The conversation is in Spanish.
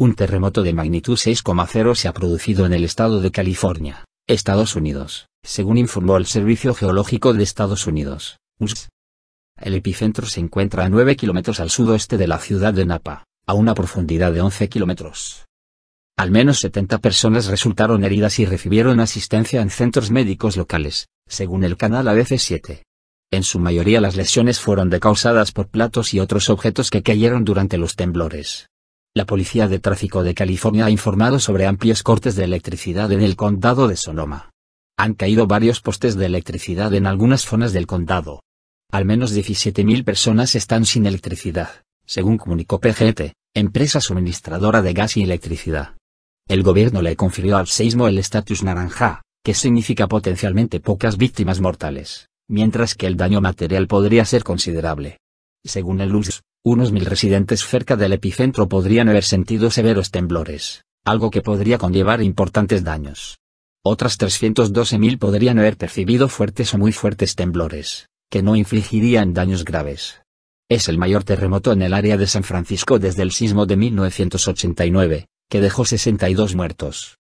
Un terremoto de magnitud 6,0 se ha producido en el estado de California, Estados Unidos, según informó el Servicio Geológico de Estados Unidos, El epicentro se encuentra a 9 kilómetros al sudoeste de la ciudad de Napa, a una profundidad de 11 kilómetros. Al menos 70 personas resultaron heridas y recibieron asistencia en centros médicos locales, según el canal ABC7. En su mayoría las lesiones fueron causadas por platos y otros objetos que cayeron durante los temblores, la Policía de Tráfico de California ha informado sobre amplios cortes de electricidad en el condado de Sonoma. Han caído varios postes de electricidad en algunas zonas del condado. Al menos 17.000 personas están sin electricidad, según comunicó PGT, empresa suministradora de gas y electricidad. El gobierno le confirió al seismo el estatus naranja, que significa potencialmente pocas víctimas mortales, mientras que el daño material podría ser considerable. Según el USGS. Unos mil residentes cerca del epicentro podrían haber sentido severos temblores, algo que podría conllevar importantes daños. Otras 312.000 podrían haber percibido fuertes o muy fuertes temblores, que no infligirían daños graves. Es el mayor terremoto en el área de San Francisco desde el sismo de 1989, que dejó 62 muertos.